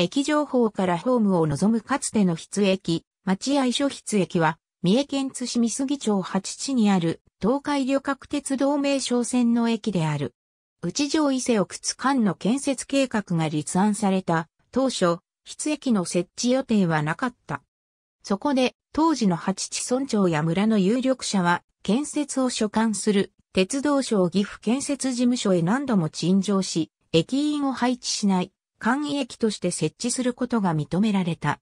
駅情報からホームを望むかつての筆駅、待合所筆駅は、三重県津市三杉町八地にある東海旅客鉄道名称線の駅である。内城伊勢奥津間の建設計画が立案された当初、筆駅の設置予定はなかった。そこで当時の八地村長や村の有力者は建設を所管する鉄道省岐阜建設事務所へ何度も陳情し、駅員を配置しない簡易駅として設置することが認められた。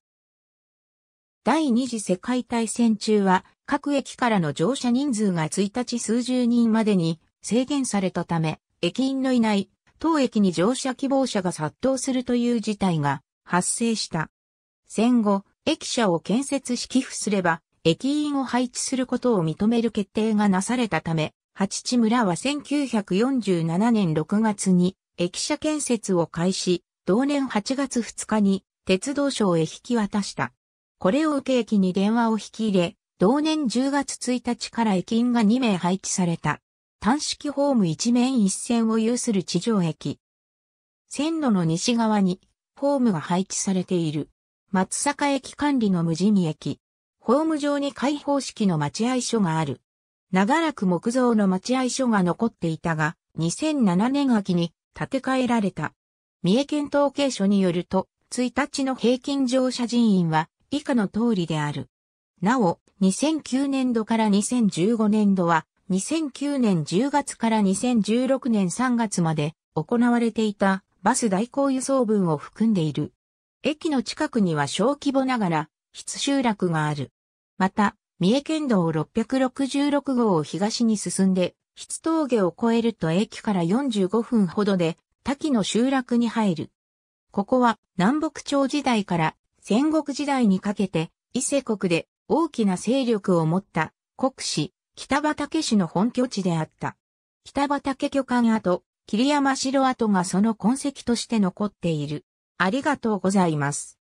第二次世界大戦中は各駅からの乗車人数が1日数十人までに制限されたため、駅員のいない当駅に乗車希望者が殺到するという事態が発生した。戦後、駅舎を建設し寄付すれば、駅員を配置することを認める決定がなされたため、八地村は1947年6月に駅舎建設を開始、同年8月2日に鉄道省へ引き渡した。これを受け駅に電話を引き入れ、同年10月1日から駅員が2名配置された。単式ホーム一面一線を有する地上駅。線路の西側にホームが配置されている。松坂駅管理の無地駅。ホーム上に開放式の待合所がある。長らく木造の待合所が残っていたが、2007年秋に建て替えられた。三重県統計所によると、1日の平均乗車人員は以下の通りである。なお、2009年度から2015年度は、2009年10月から2016年3月まで行われていたバス代行輸送分を含んでいる。駅の近くには小規模ながら、筆集落がある。また、三重県道666号を東に進んで、筆峠を越えると駅から45分ほどで滝の集落に入る。ここは南北朝時代から戦国時代にかけて伊勢国で大きな勢力を持った国士北畠氏の本拠地であった。北畠巨漢跡、桐山城跡がその痕跡として残っている。ありがとうございます。